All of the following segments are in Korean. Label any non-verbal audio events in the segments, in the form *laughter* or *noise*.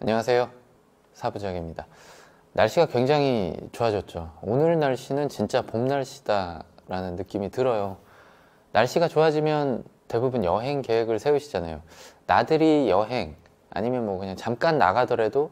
안녕하세요. 사부작입니다. 날씨가 굉장히 좋아졌죠. 오늘 날씨는 진짜 봄 날씨다라는 느낌이 들어요. 날씨가 좋아지면 대부분 여행 계획을 세우시잖아요. 나들이 여행 아니면 뭐 그냥 잠깐 나가더라도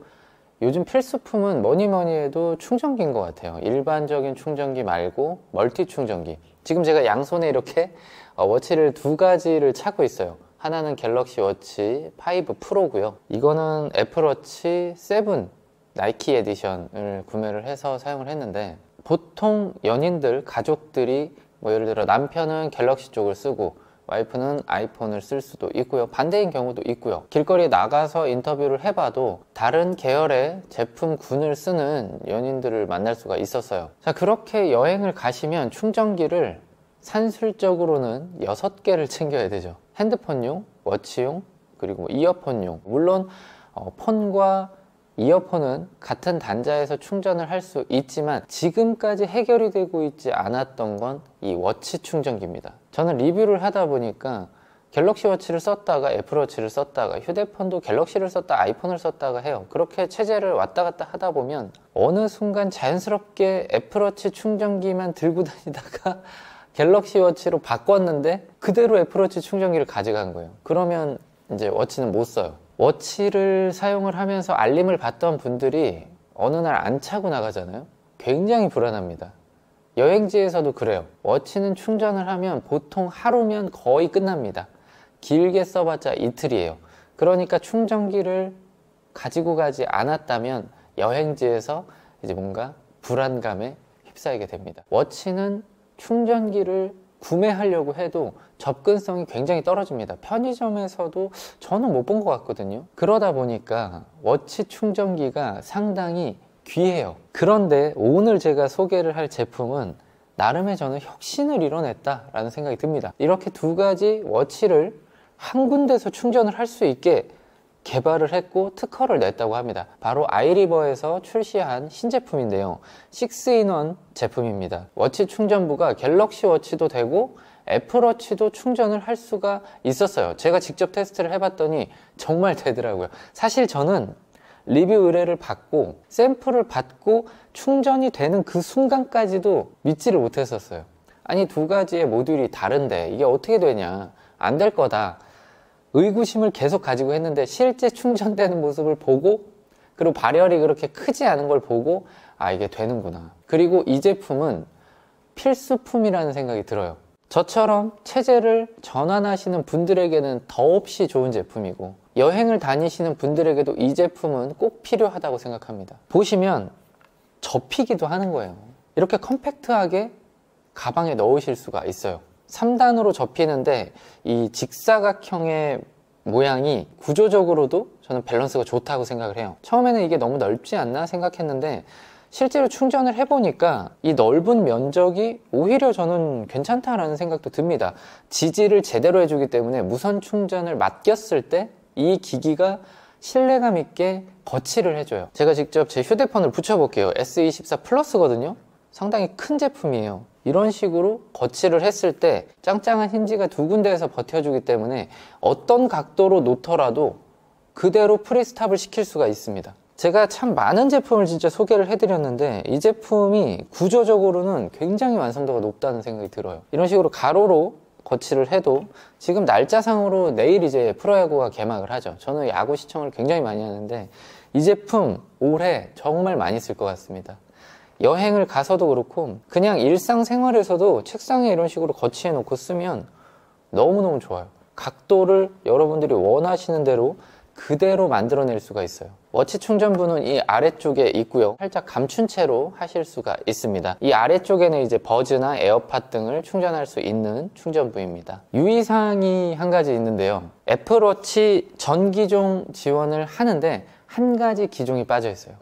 요즘 필수품은 뭐니 뭐니 해도 충전기인 것 같아요. 일반적인 충전기 말고 멀티 충전기. 지금 제가 양손에 이렇게 어, 워치를 두 가지를 차고 있어요. 하나는 갤럭시 워치 5 프로고요 이거는 애플워치 7 나이키 에디션을 구매를 해서 사용을 했는데 보통 연인들, 가족들이 뭐 예를 들어 남편은 갤럭시 쪽을 쓰고 와이프는 아이폰을 쓸 수도 있고요 반대인 경우도 있고요 길거리에 나가서 인터뷰를 해봐도 다른 계열의 제품군을 쓰는 연인들을 만날 수가 있었어요 자 그렇게 여행을 가시면 충전기를 산술적으로는 6개를 챙겨야 되죠 핸드폰용, 워치용, 그리고 뭐 이어폰용 물론 어, 폰과 이어폰은 같은 단자에서 충전을 할 수 있지만 지금까지 해결이 되고 있지 않았던 건 이 워치 충전기입니다 저는 리뷰를 하다 보니까 갤럭시 워치를 썼다가 애플 워치를 썼다가 휴대폰도 갤럭시를 썼다 아이폰을 썼다가 해요 그렇게 체제를 왔다 갔다 하다 보면 어느 순간 자연스럽게 애플 워치 충전기만 들고 *laughs* 다니다가 갤럭시 워치로 바꿨는데 그대로 애플워치 충전기를 가져간 거예요 그러면 이제 워치는 못 써요 워치를 사용을 하면서 알림을 받던 분들이 어느 날 안 차고 나가잖아요 굉장히 불안합니다 여행지에서도 그래요 워치는 충전을 하면 보통 하루면 거의 끝납니다 길게 써봤자 이틀이에요 그러니까 충전기를 가지고 가지 않았다면 여행지에서 이제 뭔가 불안감에 휩싸이게 됩니다 워치는 충전기를 구매하려고 해도 접근성이 굉장히 떨어집니다 편의점에서도 저는 못 본 것 같거든요 그러다 보니까 워치 충전기가 상당히 귀해요 그런데 오늘 제가 소개를 할 제품은 나름의 저는 혁신을 이뤄냈다라는 생각이 듭니다 이렇게 두 가지 워치를 한 군데서 충전을 할 수 있게 개발을 했고 특허를 냈다고 합니다. 바로 아이리버에서 출시한 신제품인데요. 6인원 제품입니다. 워치 충전부가 갤럭시 워치도 되고 애플워치도 충전을 할 수가 있었어요. 제가 직접 테스트를 해봤더니 정말 되더라고요. 사실 저는 리뷰 의뢰를 받고 샘플을 받고 충전이 되는 그 순간까지도 믿지를 못했었어요. 아니 두 가지의 모듈이 다른데 이게 어떻게 되냐 안 될 거다 의구심을 계속 가지고 했는데 실제 충전되는 모습을 보고 그리고 발열이 그렇게 크지 않은 걸 보고 아 이게 되는구나 그리고 이 제품은 필수품이라는 생각이 들어요 저처럼 체제를 전환하시는 분들에게는 더없이 좋은 제품이고 여행을 다니시는 분들에게도 이 제품은 꼭 필요하다고 생각합니다 보시면 접히기도 하는 거예요 이렇게 컴팩트하게 가방에 넣으실 수가 있어요 3단으로 접히는데 이 직사각형의 모양이 구조적으로도 저는 밸런스가 좋다고 생각을 해요 처음에는 이게 너무 넓지 않나 생각했는데 실제로 충전을 해보니까 이 넓은 면적이 오히려 저는 괜찮다라는 생각도 듭니다 지지를 제대로 해주기 때문에 무선 충전을 맡겼을 때 이 기기가 신뢰감 있게 거치를 해줘요 제가 직접 제 휴대폰을 붙여볼게요 S24 플러스거든요 상당히 큰 제품이에요 이런 식으로 거치를 했을 때 짱짱한 힌지가 두 군데에서 버텨주기 때문에 어떤 각도로 놓더라도 그대로 프리스탑을 시킬 수가 있습니다 제가 참 많은 제품을 진짜 소개를 해드렸는데 이 제품이 구조적으로는 굉장히 완성도가 높다는 생각이 들어요 이런 식으로 가로로 거치를 해도 지금 날짜상으로 내일 이제 프로야구가 개막을 하죠 저는 야구 시청을 굉장히 많이 하는데 이 제품 올해 정말 많이 쓸 것 같습니다 여행을 가서도 그렇고 그냥 일상생활에서도 책상에 이런 식으로 거치해 놓고 쓰면 너무너무 좋아요. 각도를 여러분들이 원하시는 대로 그대로 만들어낼 수가 있어요. 워치 충전부는 이 아래쪽에 있고요. 살짝 감춘 채로 하실 수가 있습니다. 이 아래쪽에는 이제 버즈나 에어팟 등을 충전할 수 있는 충전부입니다. 유의사항이 한 가지 있는데요. 애플워치 전기종 지원을 하는데 한 가지 기종이 빠져 있어요.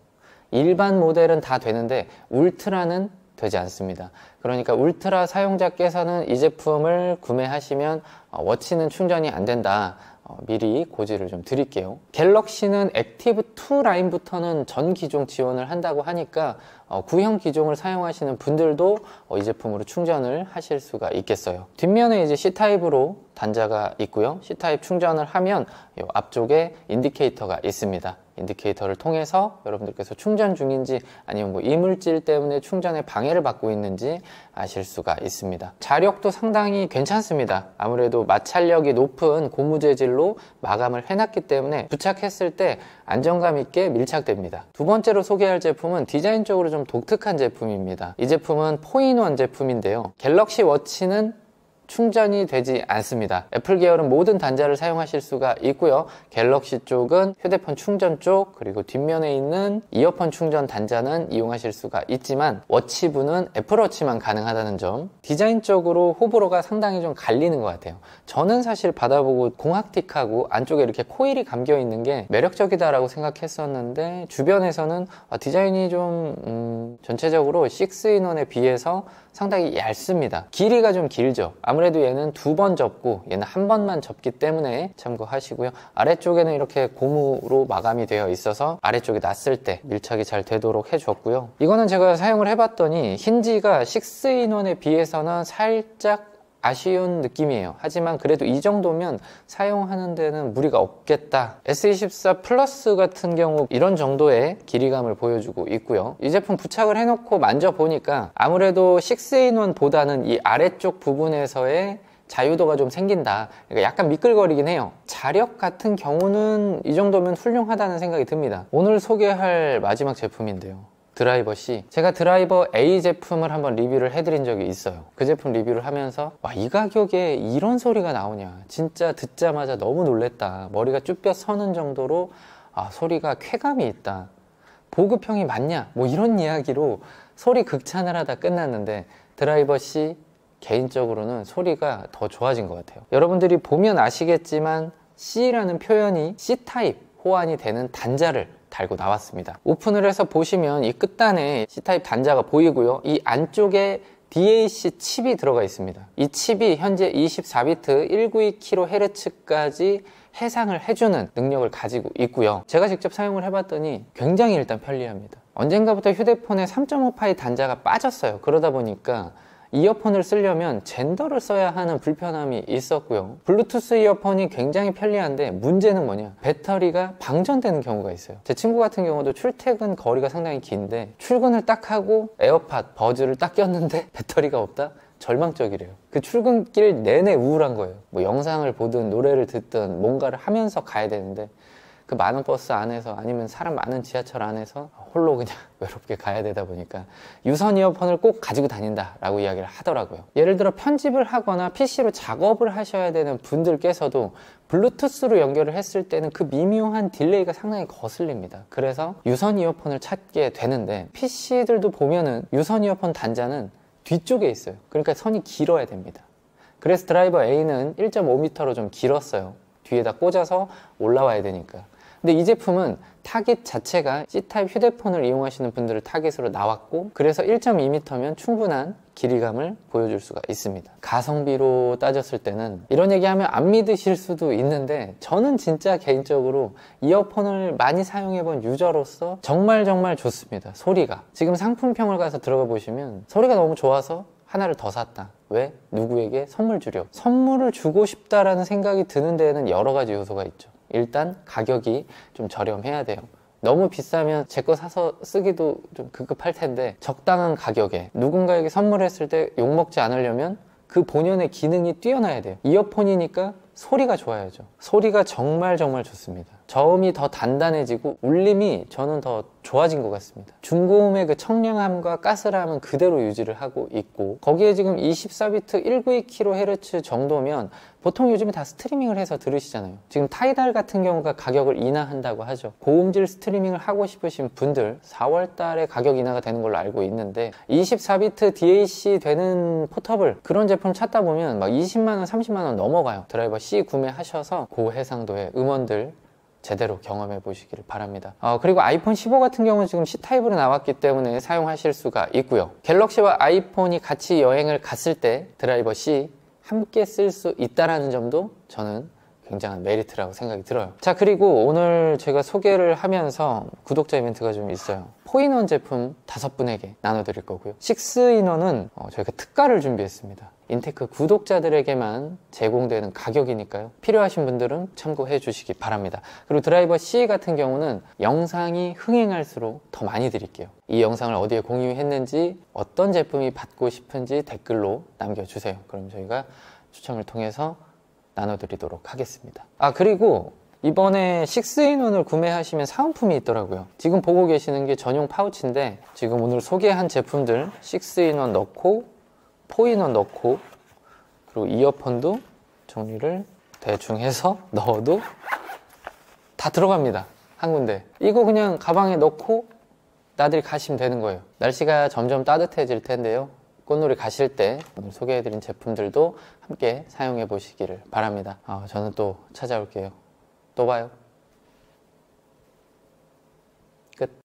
일반 모델은 다 되는데 울트라는 되지 않습니다. 그러니까 울트라 사용자께서는 이 제품을 구매하시면 어, 워치는 충전이 안 된다. 어, 미리 고지를 좀 드릴게요 갤럭시는 액티브2 라인부터는 전 기종 지원을 한다고 하니까 어, 구형 기종을 사용하시는 분들도 어, 이 제품으로 충전을 하실 수가 있겠어요 뒷면에 이제 C타입으로 단자가 있고요 C타입 충전을 하면 이 앞쪽에 인디케이터가 있습니다 인디케이터를 통해서 여러분들께서 충전 중인지 아니면 뭐 이물질 때문에 충전에 방해를 받고 있는지 아실 수가 있습니다 자력도 상당히 괜찮습니다 아무래도 마찰력이 높은 고무 재질로 마감을 해놨기 때문에 부착했을 때 안정감 있게 밀착됩니다 두 번째로 소개할 제품은 디자인적으로 좀 독특한 제품입니다 이 제품은 포인원 제품인데요 갤럭시 워치는 충전이 되지 않습니다. 애플 계열은 모든 단자를 사용하실 수가 있고요. 갤럭시 쪽은 휴대폰 충전 쪽 그리고 뒷면에 있는 이어폰 충전 단자는 이용하실 수가 있지만 워치부는 애플워치만 가능하다는 점 디자인적으로 호불호가 상당히 좀 갈리는 것 같아요. 저는 사실 받아보고 공학틱하고 안쪽에 이렇게 코일이 감겨 있는 게 매력적이다라고 생각했었는데 주변에서는 아, 디자인이 좀 음, 전체적으로 6인원에 비해서 상당히 얇습니다. 길이가 좀 길죠. 아무래도 얘는 두 번 접고 얘는 한 번만 접기 때문에 참고하시고요 아래쪽에는 이렇게 고무로 마감이 되어 있어서 아래쪽이 났을 때 밀착이 잘 되도록 해줬고요 이거는 제가 사용을 해봤더니 힌지가 6인원에 비해서는 살짝 아쉬운 느낌이에요 하지만 그래도 이 정도면 사용하는 데는 무리가 없겠다 S24 플러스 같은 경우 이런 정도의 길이감을 보여주고 있고요 이 제품 부착을 해놓고 만져보니까 아무래도 6인원보다는 이 아래쪽 부분에서의 자유도가 좀 생긴다 그러니까 약간 미끌거리긴 해요 자력 같은 경우는 이 정도면 훌륭하다는 생각이 듭니다 오늘 소개할 마지막 제품인데요 드라이버 C 제가 드라이버 A 제품을 한번 리뷰를 해드린 적이 있어요 그 제품 리뷰를 하면서 와 이 가격에 이런 소리가 나오냐 진짜 듣자마자 너무 놀랬다 머리가 쭈뼛 서는 정도로 아 소리가 쾌감이 있다 보급형이 맞냐 뭐 이런 이야기로 소리 극찬을 하다 끝났는데 드라이버 C 개인적으로는 소리가 더 좋아진 것 같아요 여러분들이 보면 아시겠지만 C라는 표현이 C타입 호환이 되는 단자를 달고 나왔습니다. 오픈을 해서 보시면 이 끝단에 C타입 단자가 보이고요. 이 안쪽에 DAC 칩이 들어가 있습니다. 이 칩이 현재 24비트 192kHz까지 해상을 해주는 능력을 가지고 있고요. 제가 직접 사용을 해봤더니 굉장히 일단 편리합니다. 언젠가부터 휴대폰에 3.5파이 단자가 빠졌어요. 그러다 보니까 이어폰을 쓰려면 젠더를 써야 하는 불편함이 있었고요 블루투스 이어폰이 굉장히 편리한데 문제는 뭐냐 배터리가 방전되는 경우가 있어요 제 친구 같은 경우도 출퇴근 거리가 상당히 긴데 출근을 딱 하고 에어팟 버즈를 딱 꼈는데 *laughs* 배터리가 없다? 절망적이래요 그 출근길 내내 우울한 거예요 뭐 영상을 보든 노래를 듣든 뭔가를 하면서 가야 되는데 그 많은 버스 안에서 아니면 사람 많은 지하철 안에서 홀로 그냥 *laughs* 외롭게 가야 되다 보니까 유선 이어폰을 꼭 가지고 다닌다라고 이야기를 하더라고요. 예를 들어 편집을 하거나 PC로 작업을 하셔야 되는 분들께서도 블루투스로 연결을 했을 때는 그 미묘한 딜레이가 상당히 거슬립니다. 그래서 유선 이어폰을 찾게 되는데 PC들도 보면은 유선 이어폰 단자는 뒤쪽에 있어요. 그러니까 선이 길어야 됩니다. 그래서 드라이버 A는 1.5m로 좀 길었어요. 뒤에다 꽂아서 올라와야 되니까. 근데 이 제품은 타깃 자체가 C타입 휴대폰을 이용하시는 분들을 타깃으로 나왔고 그래서 1.2m면 충분한 길이감을 보여줄 수가 있습니다 가성비로 따졌을 때는 이런 얘기하면 안 믿으실 수도 있는데 저는 진짜 개인적으로 이어폰을 많이 사용해 본 유저로서 정말 정말 좋습니다 소리가 지금 상품평을 가서 들어가 보시면 소리가 너무 좋아서 하나를 더 샀다 왜? 누구에게 선물 주려 선물을 주고 싶다라는 생각이 드는 데에는 여러 가지 요소가 있죠 일단 가격이 좀 저렴해야 돼요 너무 비싸면 제 거 사서 쓰기도 좀 급급할 텐데 적당한 가격에 누군가에게 선물했을 때 욕먹지 않으려면 그 본연의 기능이 뛰어나야 돼요 이어폰이니까 소리가 좋아야죠 소리가 정말 정말 좋습니다 저음이 더 단단해지고 울림이 저는 더 좋아진 것 같습니다 중고음의 그 청량함과 가스함은 그대로 유지를 하고 있고 거기에 지금 24비트 192kHz 정도면 보통 요즘에 다 스트리밍을 해서 들으시잖아요 지금 타이달 같은 경우가 가격을 인하한다고 하죠 고음질 스트리밍을 하고 싶으신 분들 4월 달에 가격 인하가 되는 걸로 알고 있는데 24비트 DAC 되는 포터블 그런 제품 찾다 보면 막 20만원 30만원 넘어가요 드라이버 C 구매하셔서 고해상도의 음원들 제대로 경험해 보시기를 바랍니다 어, 그리고 아이폰 15 같은 경우는 지금 C타입으로 나왔기 때문에 사용하실 수가 있고요 갤럭시와 아이폰이 같이 여행을 갔을 때 드라이버 C 함께 쓸 수 있다는 점도 저는 굉장한 메리트라고 생각이 들어요 자 그리고 오늘 제가 소개를 하면서 구독자 이벤트가 좀 있어요 포인원 제품 다섯 분에게 나눠드릴 거고요 6인원은 어, 저희가 특가를 준비했습니다 인테크 구독자들에게만 제공되는 가격이니까요 필요하신 분들은 참고해 주시기 바랍니다 그리고 드라이버 C 같은 경우는 영상이 흥행할수록 더 많이 드릴게요 이 영상을 어디에 공유했는지 어떤 제품이 받고 싶은지 댓글로 남겨주세요 그럼 저희가 추첨을 통해서 나눠드리도록 하겠습니다. 아 그리고 이번에 식스인원을 구매하시면 사은품이 있더라고요. 지금 보고 계시는 게 전용 파우치인데 지금 오늘 소개한 제품들 식스인원 넣고 포인원 넣고 그리고 이어폰도 정리를 대충 해서 *laughs* 넣어도 다 들어갑니다. 한 군데. 이거 그냥 가방에 넣고 나들이 가시면 되는 거예요. 날씨가 점점 따뜻해질 텐데요. 꽃놀이 가실 때 오늘 소개해드린 제품들도 함께 사용해 보시기를 바랍니다 어, 저는 또 찾아올게요 또 봐요